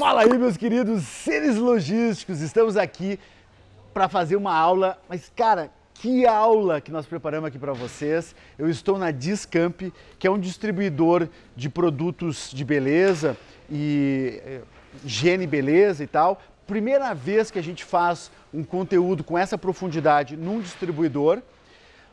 Fala aí, meus queridos seres logísticos! Estamos aqui para fazer uma aula, mas cara, que aula que nós preparamos aqui para vocês. Eu estou na Discamp, que é um distribuidor de produtos de beleza e eh, higiene beleza e tal. Primeira vez que a gente faz um conteúdo com essa profundidade num distribuidor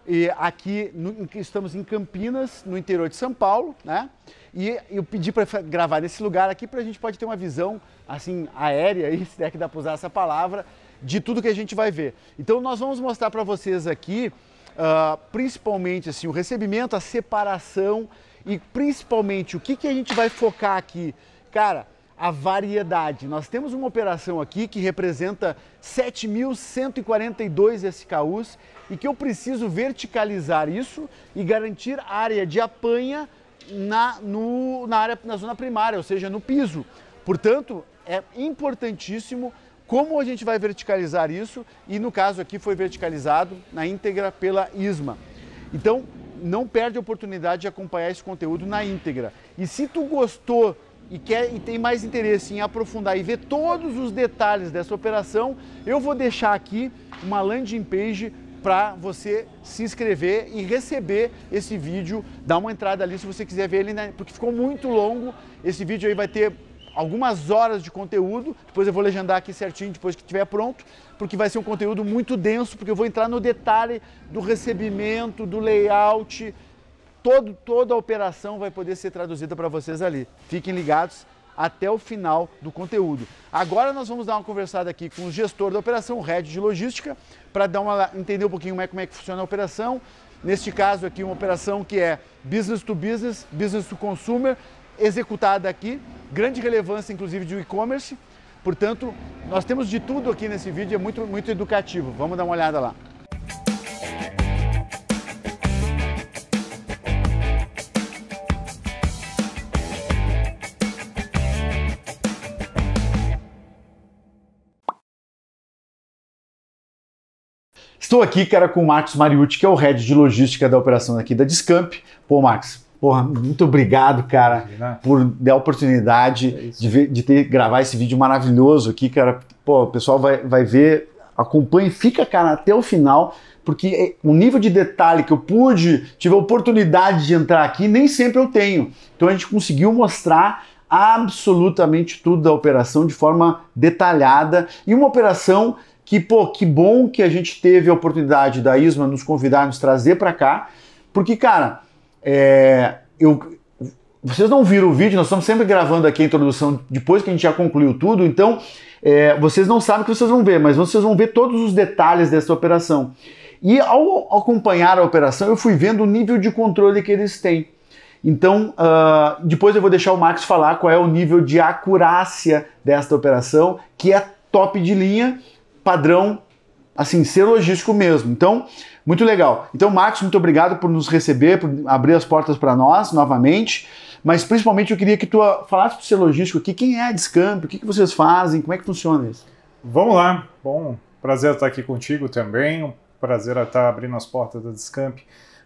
e aqui no, estamos em Campinas, no interior de São Paulo, né? E eu pedi para gravar nesse lugar aqui para a gente pode ter uma visão assim aérea, aí, se der que dá para usar essa palavra, de tudo que a gente vai ver. Então nós vamos mostrar para vocês aqui, uh, principalmente assim o recebimento, a separação e principalmente o que que a gente vai focar aqui, cara a variedade. Nós temos uma operação aqui que representa 7.142 SKUs e que eu preciso verticalizar isso e garantir área de apanha na, no, na, área, na zona primária, ou seja, no piso. Portanto, é importantíssimo como a gente vai verticalizar isso e, no caso aqui, foi verticalizado na íntegra pela ISMA. Então, não perde a oportunidade de acompanhar esse conteúdo na íntegra. E se tu gostou e, quer, e tem mais interesse em aprofundar e ver todos os detalhes dessa operação, eu vou deixar aqui uma landing page para você se inscrever e receber esse vídeo. Dá uma entrada ali se você quiser ver ele, né? porque ficou muito longo. Esse vídeo aí vai ter algumas horas de conteúdo. Depois eu vou legendar aqui certinho depois que estiver pronto, porque vai ser um conteúdo muito denso, porque eu vou entrar no detalhe do recebimento, do layout, todo, toda a operação vai poder ser traduzida para vocês ali. Fiquem ligados até o final do conteúdo. Agora nós vamos dar uma conversada aqui com o gestor da operação, o Red de logística, para dar uma entender um pouquinho como é que funciona a operação. Neste caso aqui uma operação que é business to business, business to consumer, executada aqui, grande relevância inclusive de e-commerce. Portanto, nós temos de tudo aqui nesse vídeo, é muito muito educativo. Vamos dar uma olhada lá. Estou aqui, cara, com o Marcos Mariucci, que é o head de logística da operação aqui da Discamp. Pô, Marcos, Porra, muito obrigado, cara, Imagina. por dar a oportunidade é de, ver, de, ter gravar esse vídeo maravilhoso aqui, cara. Pô, o pessoal vai, vai ver, acompanhe, fica, cara, até o final, porque é, o nível de detalhe que eu pude, tive a oportunidade de entrar aqui, nem sempre eu tenho. Então a gente conseguiu mostrar absolutamente tudo da operação de forma detalhada e uma operação que, pô, que bom que a gente teve a oportunidade da Isma nos convidar, nos trazer para cá, porque, cara, é, eu, vocês não viram o vídeo, nós estamos sempre gravando aqui a introdução depois que a gente já concluiu tudo, então é, vocês não sabem o que vocês vão ver, mas vocês vão ver todos os detalhes dessa operação. E ao acompanhar a operação, eu fui vendo o nível de controle que eles têm. Então, uh, depois eu vou deixar o Max falar qual é o nível de acurácia desta operação, que é top de linha, padrão, assim, ser logístico mesmo. Então, muito legal. Então, Marcos, muito obrigado por nos receber, por abrir as portas para nós novamente. Mas principalmente eu queria que tu ah, falasse para ser logístico. aqui quem é a Discamp, o que, que vocês fazem, como é que funciona isso. Vamos lá. Bom, prazer estar aqui contigo também. prazer é estar abrindo as portas da Discamp.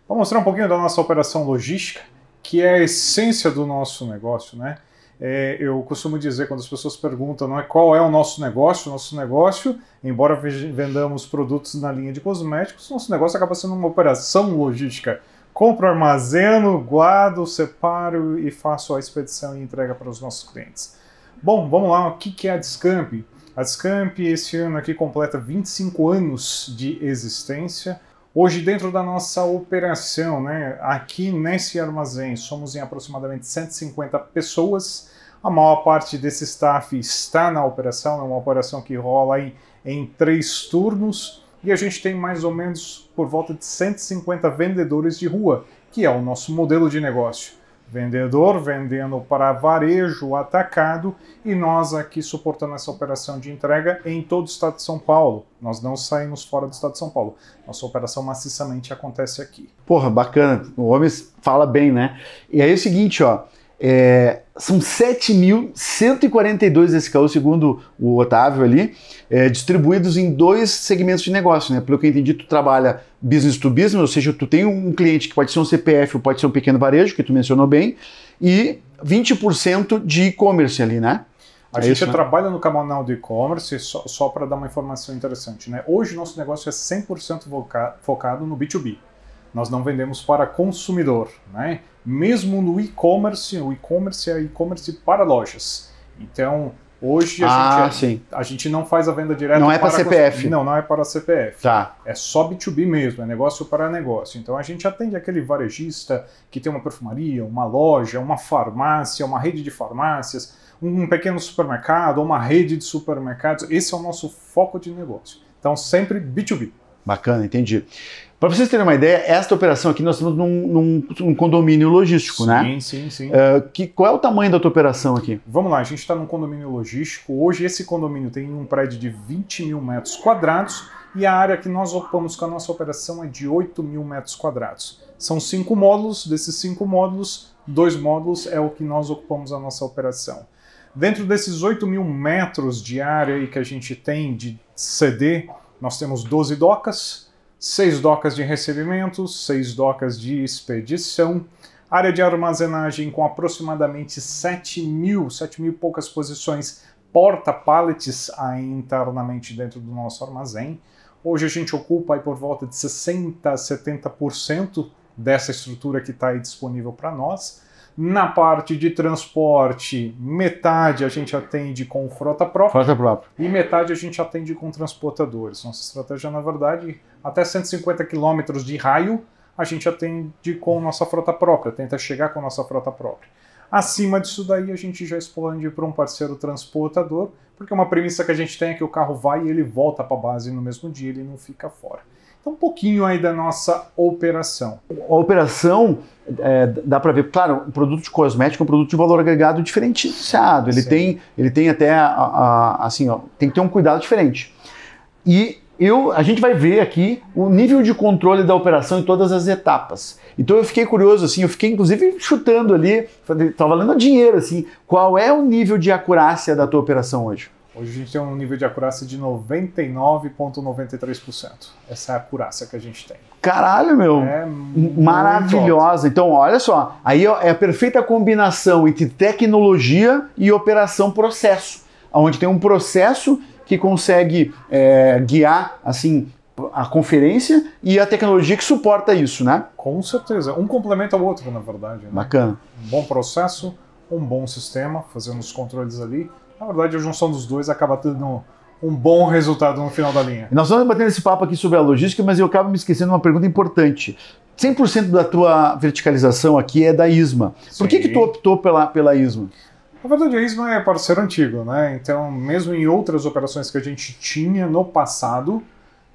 Vou mostrar um pouquinho da nossa operação logística, que é a essência do nosso negócio, né? é, eu costumo dizer quando as pessoas perguntam não é qual é o nosso negócio, o nosso negócio, embora vendamos produtos na linha de cosméticos, nosso negócio acaba sendo uma operação logística. Compro, armazeno, guardo, separo e faço a expedição e entrega para os nossos clientes. Bom, vamos lá, o que é a Discamp? A Discamp esse ano aqui completa 25 anos de existência. Hoje, dentro da nossa operação, né, aqui nesse armazém, somos em aproximadamente 150 pessoas a maior parte desse staff está na operação, é uma operação que rola em, em três turnos e a gente tem mais ou menos por volta de 150 vendedores de rua, que é o nosso modelo de negócio. Vendedor vendendo para varejo atacado e nós aqui suportando essa operação de entrega em todo o estado de São Paulo. Nós não saímos fora do estado de São Paulo. Nossa operação maciçamente acontece aqui. Porra, bacana. O homem fala bem, né? E aí é o seguinte, ó. É, são 7.142 SKUs, segundo o Otávio ali, é, distribuídos em dois segmentos de negócio, né? Pelo que eu entendi, tu trabalha business to business, ou seja, tu tem um cliente que pode ser um CPF ou pode ser um pequeno varejo, que tu mencionou bem, e 20% de e-commerce ali, né? A é gente isso, né? trabalha no canal do e-commerce, só, só para dar uma informação interessante, né? Hoje nosso negócio é 100% foca focado no B2B nós não vendemos para consumidor, né? Mesmo no e-commerce, o e-commerce é e-commerce para lojas. Então, hoje a, ah, gente, é- a, gente, não faz a venda direta Não é para CPF. Não, não é para CPF. Tá. É só B2B mesmo, é negócio para negócio. Então, a gente atende aquele varejista que tem uma perfumaria, uma loja, uma farmácia, uma rede de farmácias, um pequeno supermercado, uma rede de supermercados. Esse é o nosso foco de negócio. Então, sempre B2B. Bacana, entendi. Para vocês terem uma ideia, esta operação aqui nós estamos num, num, num condomínio logístico, sim, né? Sim, sim, sim. Uh, ah, que, qual é o tamanho da tua operação aqui? Vamos lá, a gente está num condomínio logístico. Hoje esse condomínio tem um prédio de 20 mil metros quadrados e a área que nós ocupamos com a nossa operação é de 8 mil metros quadrados. São cinco módulos, desses cinco módulos, dois módulos é o que nós ocupamos a nossa operação. Dentro desses 8 mil metros de área que a gente tem de CD, nós temos 12 docas, 6 docas de recebimento, 6 docas de expedição, área de armazenagem com aproximadamente 7 mil, 7 mil e poucas posições porta-pallets internamente dentro do nosso armazém. Hoje a gente ocupa por volta de 60% a 70% dessa estrutura que está aí disponível para nós. Na parte de transporte, metade a gente atende com frota própria, frota própria. e metade a gente atende com transportadores. Nossa estratégia, na verdade, até 150 quilômetros de raio, a gente atende com nossa frota própria, tenta chegar com nossa frota própria. Acima disso daí, a gente já expande para um parceiro transportador, porque uma premissa que a gente tem é que o carro vai e ele volta para a base no mesmo dia, ele não fica fora. Então, um pouquinho aí da nossa operação. A operação, é, dá para ver, claro, o produto de cosmético é um produto de valor agregado diferenciado. Ele, tem, ele tem até, a, a, assim, ó, tem que ter um cuidado diferente. E eu, a gente vai ver aqui o nível de controle da operação em todas as etapas. Então eu fiquei curioso, assim, eu fiquei inclusive chutando ali, estava valendo dinheiro, assim, qual é o nível de acurácia da tua operação hoje? Hoje a gente tem um nível de acurácia de 99,93%. Essa é a acurácia que a gente tem. Caralho, meu! É maravilhosa. Então, olha só. Aí ó, é a perfeita combinação entre tecnologia e operação processo. Onde tem um processo que consegue é, guiar, assim, a conferência e a tecnologia que suporta isso, né? Com certeza. Um complementa o outro, na verdade. Né? Bacana. Um bom processo, um bom sistema, fazendo os controles ali na verdade, a junção dos dois acaba tendo um bom resultado no final da linha. Nós estamos batendo esse papo aqui sobre a logística, mas eu acabo me esquecendo de uma pergunta importante. 100% da tua verticalização aqui é da ISMA. Por que que tu optou pela, pela ISMA? Na verdade, a ISMA é parceiro antigo, né? Então, mesmo em outras operações que a gente tinha no passado,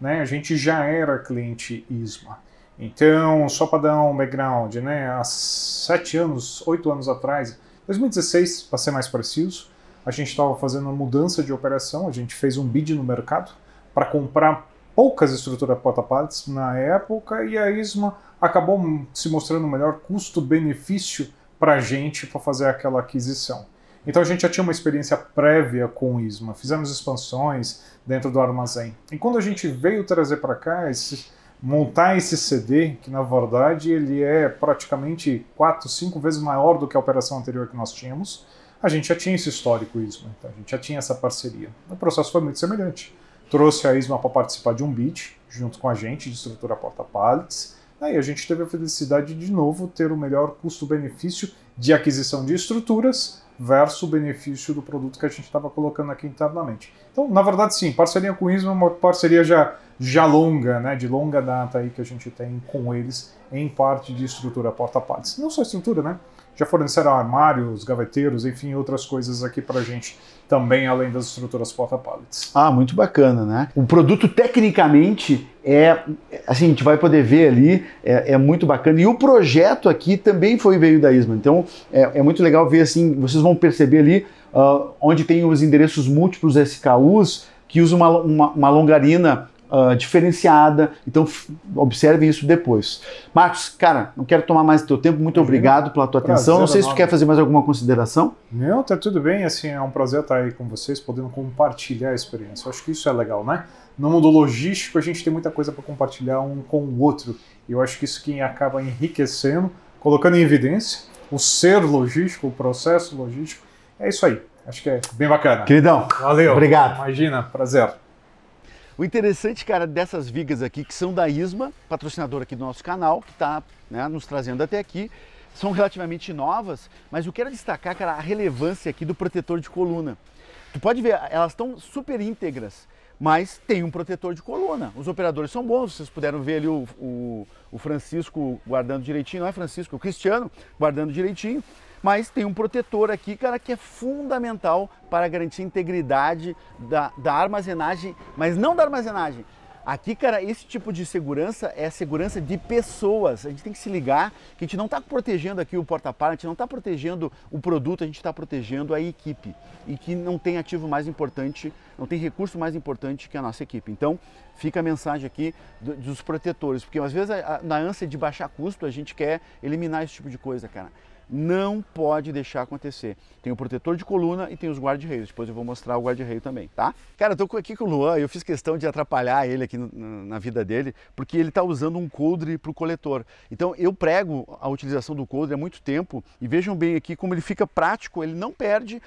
né, a gente já era cliente ISMA. Então, só para dar um background, né, há sete anos, oito anos atrás, 2016, para ser mais preciso, a gente estava fazendo uma mudança de operação, a gente fez um bid no mercado para comprar poucas estruturas porta-partes na época e a ISMA acabou se mostrando o melhor custo-benefício para a gente para fazer aquela aquisição. Então a gente já tinha uma experiência prévia com ISMA, fizemos expansões dentro do armazém. E quando a gente veio trazer para cá, esse, montar esse CD, que na verdade ele é praticamente 4, 5 vezes maior do que a operação anterior que nós tínhamos, a gente já tinha esse histórico ISMA, então a gente já tinha essa parceria. O processo foi muito semelhante. Trouxe a ISMA para participar de um BIT, junto com a gente, de estrutura Porta Pallets. Aí a gente teve a felicidade de, de novo, ter o melhor custo-benefício de aquisição de estruturas versus o benefício do produto que a gente estava colocando aqui internamente. Então, na verdade, sim, parceria com o ISMA é uma parceria já, já longa, né, de longa data aí que a gente tem com eles em parte de estrutura porta-partes. Não só estrutura, né? já forneceram armários, gaveteiros, enfim, outras coisas aqui para a gente também, além das estruturas porta-pallets. Ah, muito bacana, né? O produto, tecnicamente, é assim, a gente vai poder ver ali, é, é muito bacana. E o projeto aqui também foi veio da ISMA, então é, é muito legal ver assim, vocês vão perceber ali uh, onde tem os endereços múltiplos SKUs, que usa uma, uma, uma longarina uh, diferenciada. Então, observe isso depois. Marcos, cara, não quero tomar mais teu tempo. Muito obrigado pela tua prazer, atenção. Não sei se tu quer fazer mais alguma consideração. Não, tá tudo bem. Assim, é um prazer estar aí com vocês, podendo compartilhar a experiência. Eu acho que isso é legal, né? No mundo logístico, a gente tem muita coisa para compartilhar um com o outro. E eu acho que isso que acaba enriquecendo, colocando em evidência o ser logístico, o processo logístico. É isso aí. Acho que é bem bacana. Queridão. Valeu. Obrigado. Imagina, prazer. O interessante, cara, dessas vigas aqui, que são da Isma, patrocinadora aqui do nosso canal, que está né, nos trazendo até aqui, são relativamente novas, mas eu quero destacar, cara, a relevância aqui do protetor de coluna. Tu pode ver, elas estão super íntegras, mas tem um protetor de coluna. Os operadores são bons, vocês puderam ver ali o, o, o Francisco guardando direitinho, não é Francisco, o Cristiano guardando direitinho mas tem um protetor aqui, cara, que é fundamental para garantir a integridade da, da armazenagem, mas não da armazenagem. Aqui, cara, esse tipo de segurança é a segurança de pessoas. A gente tem que se ligar que a gente não está protegendo aqui o porta-par, a gente não está protegendo o produto, a gente está protegendo a equipe. E que não tem ativo mais importante, não tem recurso mais importante que a nossa equipe. Então, fica a mensagem aqui dos protetores, porque às vezes na ânsia de baixar custo a gente quer eliminar esse tipo de coisa, cara não pode deixar acontecer. Tem o protetor de coluna e tem os guarda-reios. Depois eu vou mostrar o guarda-reio também, tá? Cara, eu tô aqui com o Luan, eu fiz questão de atrapalhar ele aqui no, na vida dele, porque ele tá usando um coldre pro coletor. Então eu prego a utilização do coldre há muito tempo e vejam bem aqui como ele fica prático, ele não perde,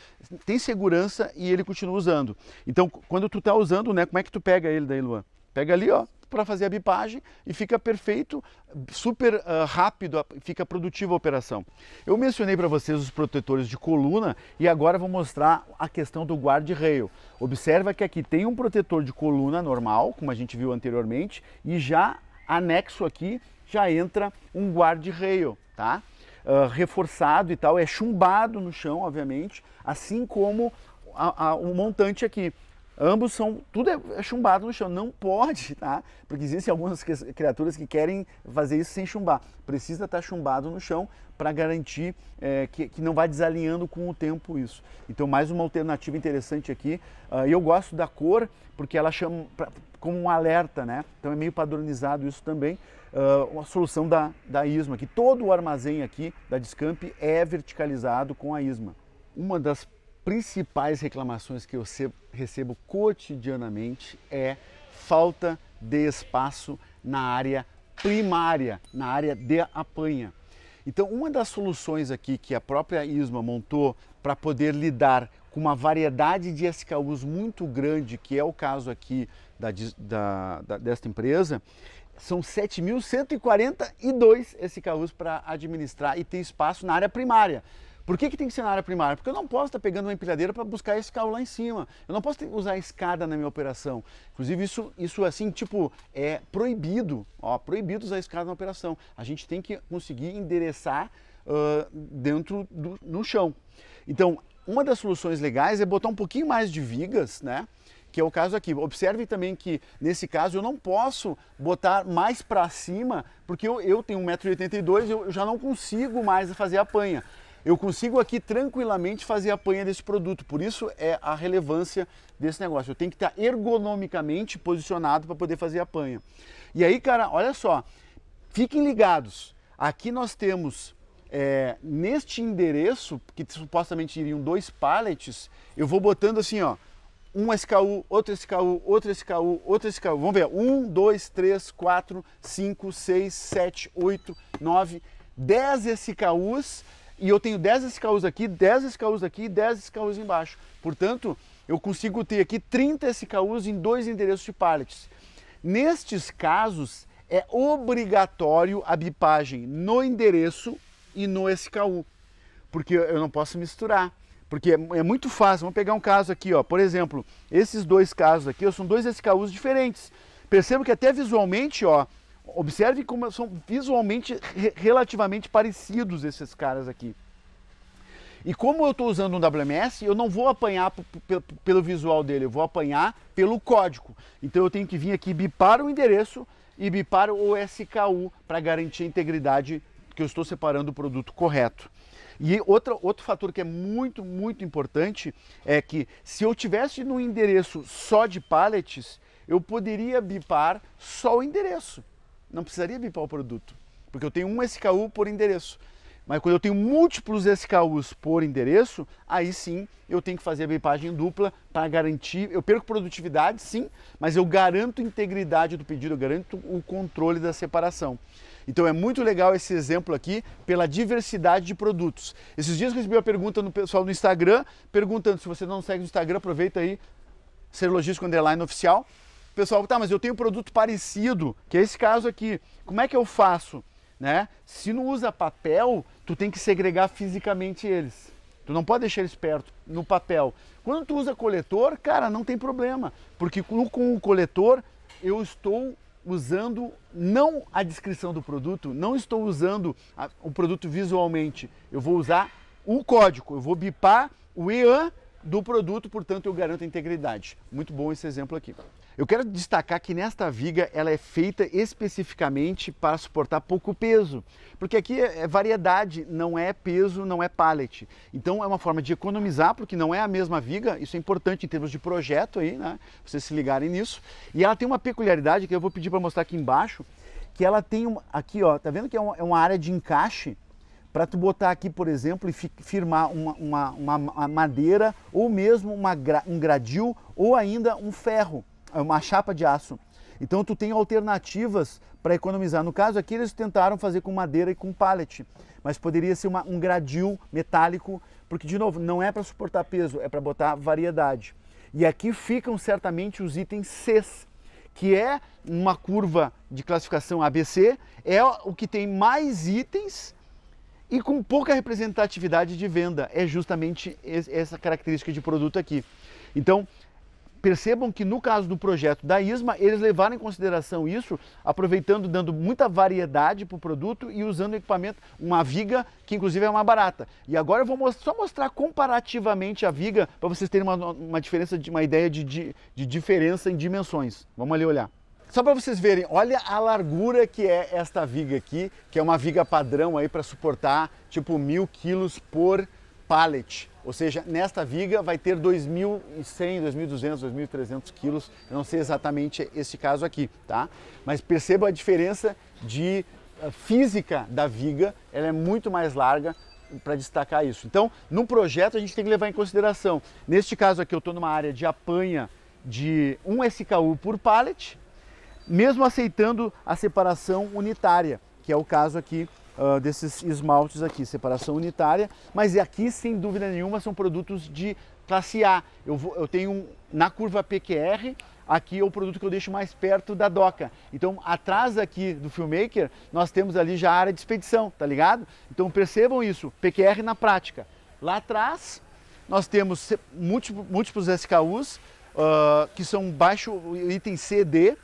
tem segurança e ele continua usando. Então quando tu tá usando, né, como é que tu pega ele daí, Luan? Pega ali, ó, para fazer a bipagem e fica perfeito, super uh, rápido, fica produtiva a operação. Eu mencionei para vocês os protetores de coluna e agora vou mostrar a questão do guard-rail. Observa que aqui tem um protetor de coluna normal, como a gente viu anteriormente, e já anexo aqui já entra um guard-rail, tá? Uh, reforçado e tal, é chumbado no chão, obviamente, assim como o montante aqui. Ambos são, tudo é, é chumbado no chão, não pode, tá? Porque existem algumas criaturas que querem fazer isso sem chumbar. Precisa estar tá chumbado no chão para garantir é, que, que, não vai desalinhando com o tempo isso. Então, mais uma alternativa interessante aqui. Uh, eu gosto da cor porque ela chama pra, como um alerta, né? Então, é meio padronizado isso também. Uh, uma solução da, da ISMA, que todo o armazém aqui da Discamp é verticalizado com a ISMA. Uma das principais reclamações que eu recebo cotidianamente é falta de espaço na área primária, na área de apanha. Então, uma das soluções aqui que a própria ISMA montou para poder lidar com uma variedade de SKUs muito grande, que é o caso aqui da, da, da, desta empresa, são 7.142 SKUs para administrar e ter espaço na área primária. Por que, que tem que ser na área primária? Porque eu não posso estar tá pegando uma empilhadeira para buscar esse carro lá em cima. Eu não posso usar escada na minha operação. Inclusive, isso, isso assim, tipo, é proibido. Ó, proibido usar escada na operação. A gente tem que conseguir endereçar uh, dentro do no chão. Então, uma das soluções legais é botar um pouquinho mais de vigas, né? que é o caso aqui. Observe também que, nesse caso, eu não posso botar mais para cima, porque eu, eu tenho 1,82m, eu já não consigo mais fazer a panha eu consigo aqui tranquilamente fazer a panha desse produto. Por isso é a relevância desse negócio. Eu tenho que estar ergonomicamente posicionado para poder fazer a panha. E aí, cara, olha só, fiquem ligados. Aqui nós temos é, neste endereço, que supostamente iriam dois pallets, eu vou botando assim, ó, um SKU, outro SKU, outro SKU, outro SKU. Vamos ver, um, dois, três, quatro, cinco, seis, sete, oito, nove, 10 SKUs e eu tenho 10 SKUs aqui, 10 SKUs aqui e 10 SKUs embaixo. Portanto, eu consigo ter aqui 30 SKUs em dois endereços de pallets. Nestes casos, é obrigatório a bipagem no endereço e no SKU, porque eu não posso misturar. Porque é, é muito fácil, vamos pegar um caso aqui, ó. por exemplo, esses dois casos aqui ó, são dois SKUs diferentes. Percebo que até visualmente ó, Observe como são visualmente relativamente parecidos esses caras aqui. E como eu estou usando um WMS, eu não vou apanhar pelo visual dele, eu vou apanhar pelo código. Então eu tenho que vir aqui bipar o endereço e bipar o SKU para garantir a integridade que eu estou separando o produto correto. E outra, outro fator que é muito, muito importante é que se eu tivesse no endereço só de pallets, eu poderia bipar só o endereço não precisaria bipar o produto, porque eu tenho um SKU por endereço. Mas quando eu tenho múltiplos SKUs por endereço, aí sim eu tenho que fazer a bipagem dupla para garantir. Eu perco produtividade, sim, mas eu garanto integridade do pedido, eu garanto o controle da separação. Então é muito legal esse exemplo aqui pela diversidade de produtos. Esses dias eu recebi uma pergunta no pessoal no Instagram, perguntando se você não segue no Instagram, aproveita aí, ser logístico underline oficial pessoal, tá, mas eu tenho um produto parecido, que é esse caso aqui. Como é que eu faço? Né? Se não usa papel, tu tem que segregar fisicamente eles. Tu não pode deixar eles perto no papel. Quando tu usa coletor, cara, não tem problema, porque com o coletor eu estou usando não a descrição do produto, não estou usando a, o produto visualmente, eu vou usar o código, eu vou bipar o EAN do produto, portanto eu garanto a integridade. Muito bom esse exemplo aqui. Eu quero destacar que nesta viga ela é feita especificamente para suportar pouco peso, porque aqui é, é variedade, não é peso, não é pallet. Então é uma forma de economizar, porque não é a mesma viga, isso é importante em termos de projeto aí, né? Vocês se ligarem nisso. E ela tem uma peculiaridade que eu vou pedir para mostrar aqui embaixo, que ela tem um, aqui, ó, tá vendo que é uma, é uma área de encaixe para tu botar aqui, por exemplo, e firmar uma, uma, uma madeira ou mesmo uma, um gradil ou ainda um ferro. É uma chapa de aço. Então tu tem alternativas para economizar. No caso aqui eles tentaram fazer com madeira e com pallet, mas poderia ser uma, um gradil metálico, porque de novo não é para suportar peso, é para botar variedade. E aqui ficam certamente os itens Cs, que é uma curva de classificação ABC, é o que tem mais itens e com pouca representatividade de venda. É justamente essa característica de produto aqui. Então, Percebam que no caso do projeto da ISMA, eles levaram em consideração isso, aproveitando, dando muita variedade para o produto e usando equipamento, uma viga que inclusive é mais barata. E agora eu vou most só mostrar comparativamente a viga para vocês terem uma, uma diferença, de, uma ideia de, de, de diferença em dimensões. Vamos ali olhar. Só para vocês verem, olha a largura que é esta viga aqui, que é uma viga padrão aí para suportar tipo mil quilos por pallet. Ou seja, nesta viga vai ter 2.100, 2.200, 2.300 quilos. Eu não sei exatamente esse caso aqui, tá? Mas perceba a diferença de eh, física da viga. Ela é muito mais larga hum, para destacar isso. Então, num projeto a gente tem que levar em consideração. Neste caso aqui eu estou numa área de apanha de 1 SKU por pallet, mesmo aceitando a separação unitária, que é o caso aqui uh, desses esmaltes aqui, separação unitária, mas é aqui sem dúvida nenhuma são produtos de classe A. Eu, vou, eu tenho na curva PQR, aqui é o produto que eu deixo mais perto da doca. Então, atrás aqui do Filmmaker, nós temos ali já a área de expedição, tá ligado? Então, percebam isso, PQR na prática. Lá atrás, nós temos múltiplos SKUs, uh, ah, que são baixo item CD,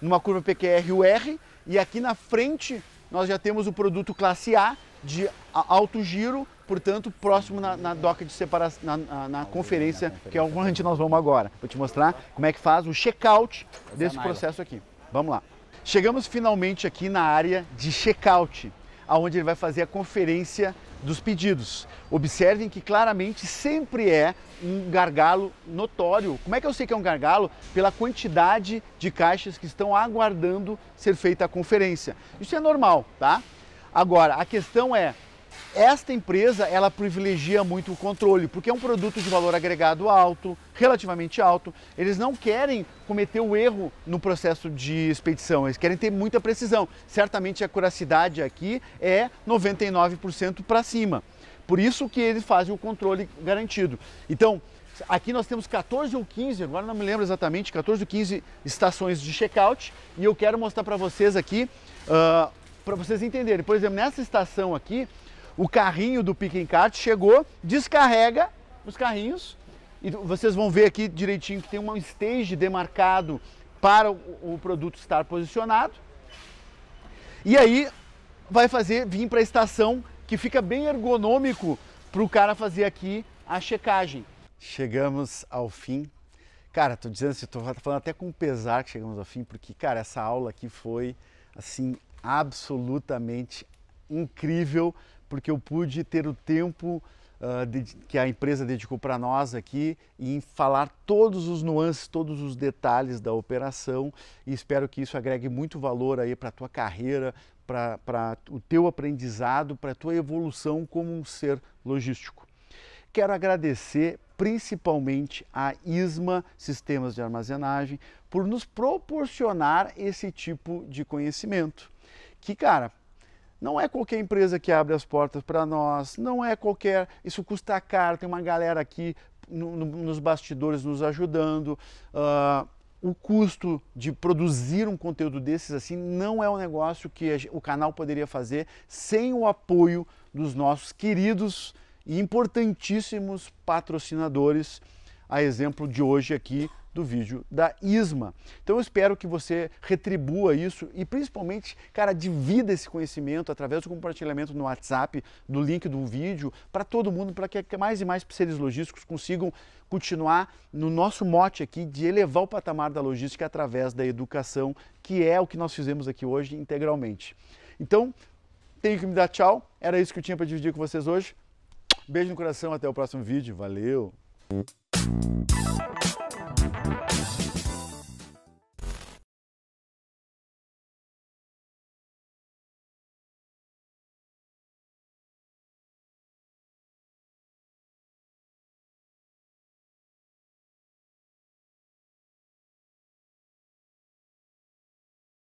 numa curva PQR UR, e aqui na frente nós já temos o produto classe A de alto giro, portanto, próximo na, na doca de separação, na, na, na conferência, que é onde nós vamos agora. Vou te mostrar como é que faz o check-out desse é processo aqui. Vamos lá. Chegamos finalmente aqui na área de check-out, onde ele vai fazer a conferência dos pedidos. Observem que claramente sempre é um gargalo notório. Como é que eu sei que é um gargalo? Pela quantidade de caixas que estão aguardando ser feita a conferência. Isso é normal, tá? Agora, a questão é esta empresa, ela privilegia muito o controle, porque é um produto de valor agregado alto, relativamente alto. Eles não querem cometer o erro no processo de expedição, eles querem ter muita precisão. Certamente a curacidade aqui é 99% para cima. Por isso que eles fazem o controle garantido. Então, aqui nós temos 14 ou 15, agora não me lembro exatamente, 14 ou 15 estações de checkout e eu quero mostrar para vocês aqui, uh, ah, para vocês entenderem. Por exemplo, nessa estação aqui, o carrinho do Pick Cart chegou, descarrega os carrinhos e vocês vão ver aqui direitinho que tem um stage demarcado para o, o produto estar posicionado. E aí vai fazer vir para a estação que fica bem ergonômico para o cara fazer aqui a checagem. Chegamos ao fim. Cara, tô dizendo assim, tô falando até com pesar que chegamos ao fim, porque, cara, essa aula aqui foi, assim, absolutamente incrível porque eu pude ter o tempo uh, de, que a empresa dedicou para nós aqui em falar todos os nuances, todos os detalhes da operação e espero que isso agregue muito valor aí para a tua carreira, para o teu aprendizado, para a tua evolução como um ser logístico. Quero agradecer principalmente a ISMA Sistemas de Armazenagem por nos proporcionar esse tipo de conhecimento. Que, cara, não é qualquer empresa que abre as portas para nós, não é qualquer. Isso custa caro, tem uma galera aqui no, no, nos bastidores nos ajudando. Uh, o custo de produzir um conteúdo desses assim não é um negócio que o canal poderia fazer sem o apoio dos nossos queridos e importantíssimos patrocinadores. A exemplo de hoje aqui, do vídeo da ISMA. Então eu espero que você retribua isso e principalmente, cara, divida esse conhecimento através do compartilhamento no WhatsApp, do link do vídeo, para todo mundo, para que mais e mais seres logísticos consigam continuar no nosso mote aqui de elevar o patamar da logística através da educação, que é o que nós fizemos aqui hoje integralmente. Então, tenho que me dar tchau. Era isso que eu tinha para dividir com vocês hoje. Beijo no coração, até o próximo vídeo. Valeu!